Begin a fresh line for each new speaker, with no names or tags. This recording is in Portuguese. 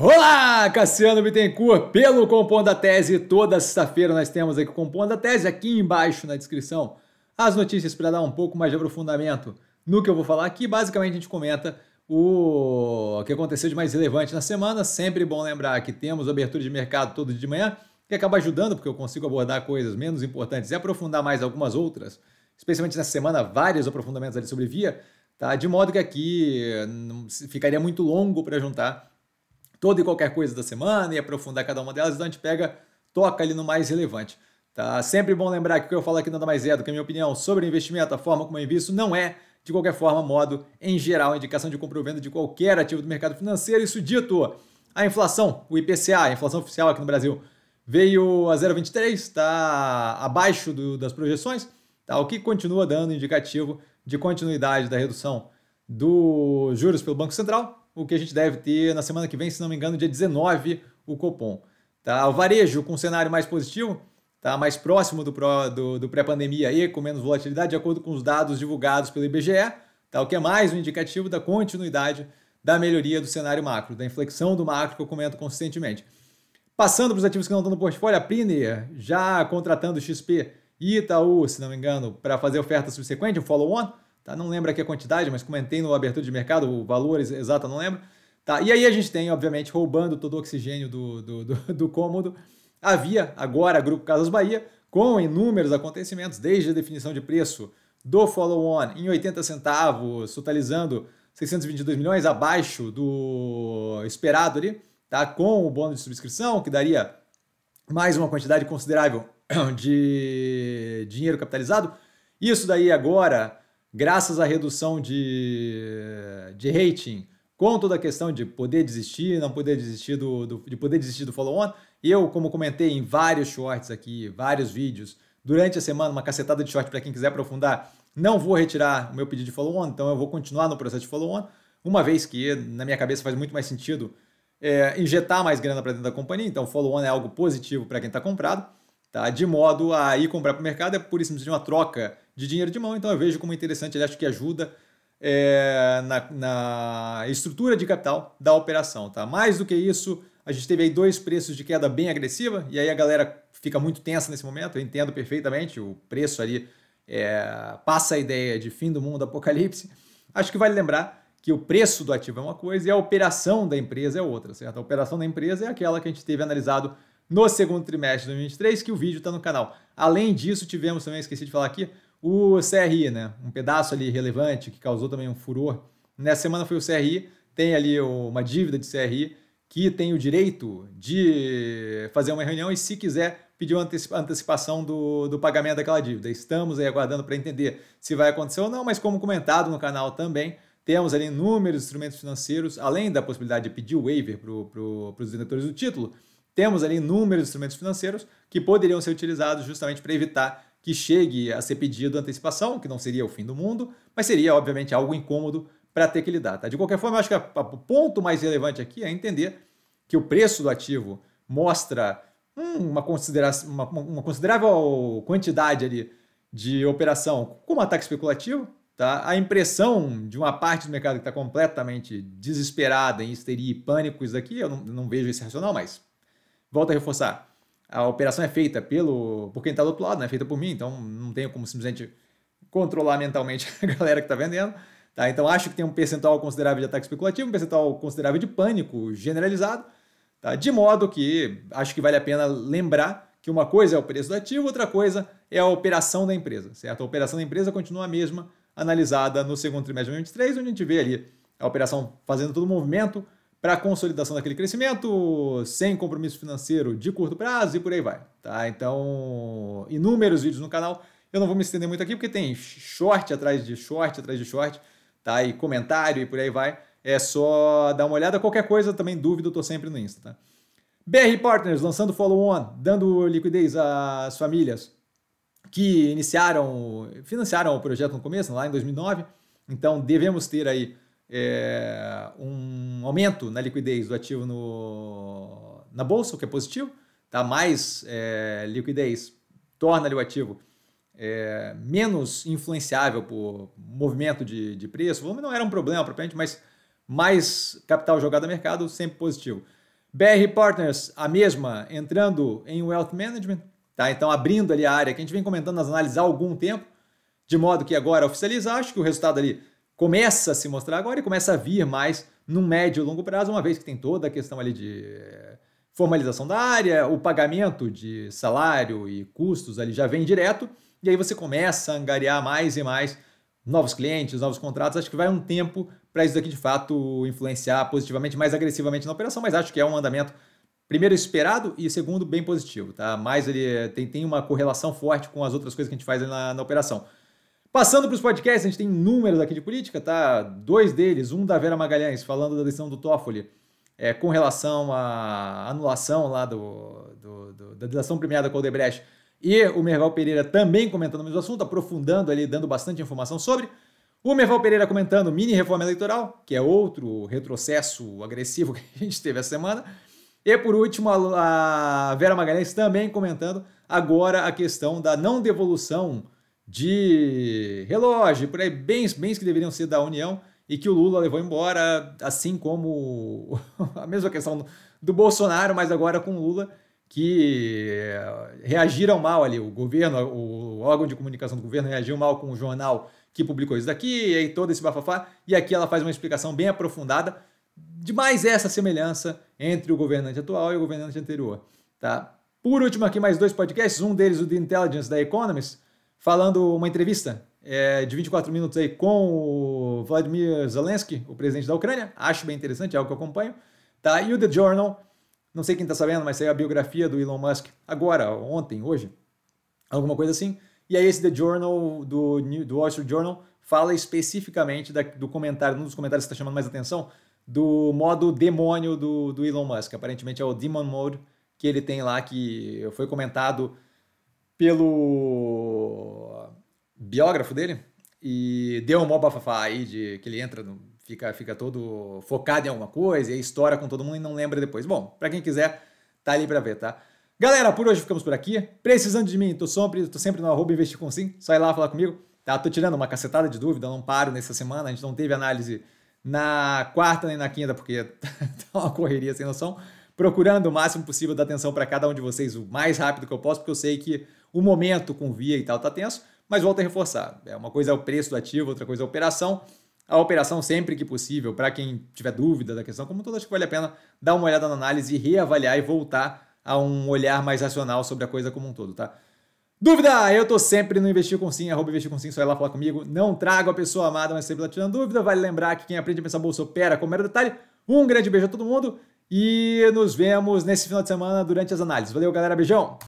Olá, Cassiano Bittencourt, pelo Compondo a Tese. Toda sexta-feira nós temos aqui o Compondo a Tese, aqui embaixo na descrição, as notícias para dar um pouco mais de aprofundamento no que eu vou falar aqui. Basicamente, a gente comenta o que aconteceu de mais relevante na semana. Sempre bom lembrar que temos abertura de mercado todo dia de manhã, que acaba ajudando, porque eu consigo abordar coisas menos importantes e aprofundar mais algumas outras, especialmente nessa semana, vários aprofundamentos ali sobre via, tá? de modo que aqui hum, ficaria muito longo para juntar toda e qualquer coisa da semana e aprofundar cada uma delas, então a gente pega, toca ali no mais relevante. Tá sempre bom lembrar que o que eu falo aqui nada mais é do que a minha opinião sobre investimento, a forma como eu invisto não é, de qualquer forma, modo em geral, indicação de compra ou venda de qualquer ativo do mercado financeiro. Isso dito, a inflação, o IPCA, a inflação oficial aqui no Brasil, veio a 0,23, está abaixo do, das projeções, tá? o que continua dando indicativo de continuidade da redução dos juros pelo Banco Central o que a gente deve ter na semana que vem, se não me engano, dia 19, o Copom. Tá? O varejo com um cenário mais positivo, tá? mais próximo do, do, do pré-pandemia e com menos volatilidade, de acordo com os dados divulgados pelo IBGE, tá? o que é mais um indicativo da continuidade da melhoria do cenário macro, da inflexão do macro que eu comento consistentemente. Passando para os ativos que não estão no portfólio, a Priner já contratando XP e Itaú, se não me engano, para fazer oferta subsequente, o um follow-on, Tá? Não lembro aqui a quantidade, mas comentei no abertura de mercado, o valor exato não lembro. Tá? E aí a gente tem, obviamente, roubando todo o oxigênio do, do, do, do cômodo. Havia agora Grupo Casas Bahia, com inúmeros acontecimentos, desde a definição de preço do follow-on em 80 centavos, totalizando 622 milhões abaixo do esperado ali, tá? com o bônus de subscrição, que daria mais uma quantidade considerável de dinheiro capitalizado. Isso daí agora graças à redução de, de rating, com toda a questão de poder desistir, não poder desistir do, do de poder desistir do follow-on, eu, como comentei em vários shorts aqui, vários vídeos, durante a semana, uma cacetada de short para quem quiser aprofundar, não vou retirar o meu pedido de follow-on, então eu vou continuar no processo de follow-on, uma vez que, na minha cabeça, faz muito mais sentido é, injetar mais grana para dentro da companhia, então follow-on é algo positivo para quem está comprado, tá? de modo a ir comprar para o mercado, é por isso de uma troca de dinheiro de mão, então eu vejo como interessante, ele acho que ajuda é, na, na, estrutura de capital da operação. Tá? Mais do que isso, a gente teve aí dois preços de queda bem agressiva, e aí a galera fica muito tensa nesse momento, eu entendo perfeitamente, o preço ali é, passa a ideia de fim do mundo, apocalipse. Acho que vale lembrar que o preço do ativo é uma coisa e a operação da empresa é outra, certo? A operação da empresa é aquela que a gente teve analisado no segundo trimestre de 2023, que o vídeo está no canal. Além disso, tivemos também, esqueci de falar aqui, o CRI, né? Um pedaço ali relevante que causou também um furor. Nessa semana foi o CRI, tem ali uma dívida de CRI que tem o direito de fazer uma reunião e, se quiser, pedir uma antecipação do, do pagamento daquela dívida. Estamos aí aguardando para entender se vai acontecer ou não, mas como comentado no canal também, temos ali inúmeros instrumentos financeiros, além da possibilidade de pedir waiver para pro, os diretores do título, temos ali inúmeros instrumentos financeiros que poderiam ser utilizados justamente para evitar que chegue a ser pedido antecipação, que não seria o fim do mundo, mas seria, obviamente, algo incômodo para ter que lidar. Tá? De qualquer forma, acho que o ponto mais relevante aqui é entender que o preço do ativo mostra hum, uma, considera uma, uma, considerável quantidade ali de operação como ataque especulativo. Tá? A impressão de uma parte do mercado que está completamente desesperada em histeria e pânico, isso daqui, eu não, não vejo esse racional, mas volto a reforçar a operação é feita pelo por quem está do outro lado, não é feita por mim, então não tenho como simplesmente controlar mentalmente a galera que está vendendo. Tá? Então acho que tem um percentual considerável de ataque especulativo, um percentual considerável de pânico generalizado, tá? de modo que acho que vale a pena lembrar que uma coisa é o preço do ativo, outra coisa é a operação da empresa, certo? A operação da empresa continua a mesma, analisada no segundo trimestre de 2023, onde a gente vê ali a operação fazendo todo o movimento, para a consolidação daquele crescimento, sem compromisso financeiro de curto prazo e por aí vai. Tá? Então, inúmeros vídeos no canal. Eu não vou me estender muito aqui porque tem short atrás de short atrás de short, tá? E comentário e por aí vai. É só dar uma olhada. Qualquer coisa, também dúvida, eu tô sempre no Insta, tá? BR Partners lançando follow-on, dando liquidez às famílias que iniciaram, financiaram o projeto no começo, lá em 2009. Então, devemos ter aí é, um aumento na liquidez do ativo no, na bolsa, o que é positivo, tá? mais é, liquidez torna o ativo é, menos influenciável por movimento de, de preço, o volume não era um problema propriamente, mas mais capital jogado no mercado, sempre positivo. BR Partners, a mesma, entrando em Wealth Management, tá? então abrindo ali a área que a gente vem comentando nas análises há algum tempo, de modo que agora oficializa, acho que o resultado ali começa a se mostrar agora e começa a vir mais no médio e longo prazo, uma vez que tem toda a questão ali de formalização da área, o pagamento de salário e custos ali já vem direto, e aí você começa a angariar mais e mais novos clientes, novos contratos. Acho que vai um tempo para isso daqui de fato influenciar positivamente, mais agressivamente na operação, mas acho que é um andamento primeiro esperado e segundo bem positivo, tá? Mais ele tem, tem uma correlação forte com as outras coisas que a gente faz na, na operação. Passando para os podcasts, a gente tem números aqui de política, tá? Dois deles, um da Vera Magalhães, falando da decisão do Toffoli é, com relação à anulação lá do, do, do da delação premiada com o Odebrecht, e o Merval Pereira também comentando o mesmo assunto, aprofundando ali, dando bastante informação sobre. O Merval Pereira comentando mini reforma eleitoral, que é outro retrocesso agressivo que a gente teve essa semana. E por último, a Vera Magalhães também comentando agora a questão da não devolução de relógio, por aí, bens, bens que deveriam ser da União e que o Lula levou embora, assim como a mesma questão do Bolsonaro, mas agora com o Lula, que eh, reagiram mal ali. O governo, o órgão de comunicação do governo reagiu mal com o jornal que publicou isso daqui, e aí todo esse bafafá. E aqui ela faz uma explicação bem aprofundada de mais essa semelhança entre o governante atual e o governante anterior. Tá? Por último, aqui mais dois podcasts, um deles o The Intelligence da Economist, falando uma entrevista é, de 24 minutos aí com o Vladimir Zelensky, o presidente da Ucrânia. Acho bem interessante, é algo que eu acompanho. Tá? E o The Journal, não sei quem está sabendo, mas saiu a biografia do Elon Musk agora, ontem, hoje, alguma coisa assim. E aí esse The Journal, do, do Wall Street Journal, fala especificamente da, do comentário, um dos comentários que está chamando mais atenção, do modo demônio do, do Elon Musk. Aparentemente é o Demon Mode que ele tem lá, que foi comentado pelo biógrafo dele e deu um mó bafafá aí de que ele entra, no, fica, fica todo focado em alguma coisa e aí com todo mundo e não lembra depois. Bom, para quem quiser, tá ali para ver, tá? Galera, por hoje ficamos por aqui. Precisando de mim, tô sempre, tô sempre no arroba investir com sim, só ir lá falar comigo. Tá, tô tirando uma cacetada de dúvida, não paro nessa semana, a gente não teve análise na quarta nem na quinta, porque tá uma correria sem noção. Procurando o máximo possível da atenção para cada um de vocês o mais rápido que eu posso, porque eu sei que o momento com via e tal está tenso, mas volta a reforçar. É uma coisa é o preço do ativo, outra coisa é a operação. A operação sempre que possível, para quem tiver dúvida da questão, como todo, acho que vale a pena dar uma olhada na análise e reavaliar e voltar a um olhar mais racional sobre a coisa como um todo, tá? Dúvida? Eu tô sempre no Investir com Sim, arroba Investir com Sim, só ir lá falar comigo. Não trago a pessoa amada, mas sempre tá tirando dúvida. Vale lembrar que quem aprende a pensar bolsa opera como era detalhe. Um grande beijo a todo mundo e nos vemos nesse final de semana durante as análises. Valeu, galera. Beijão!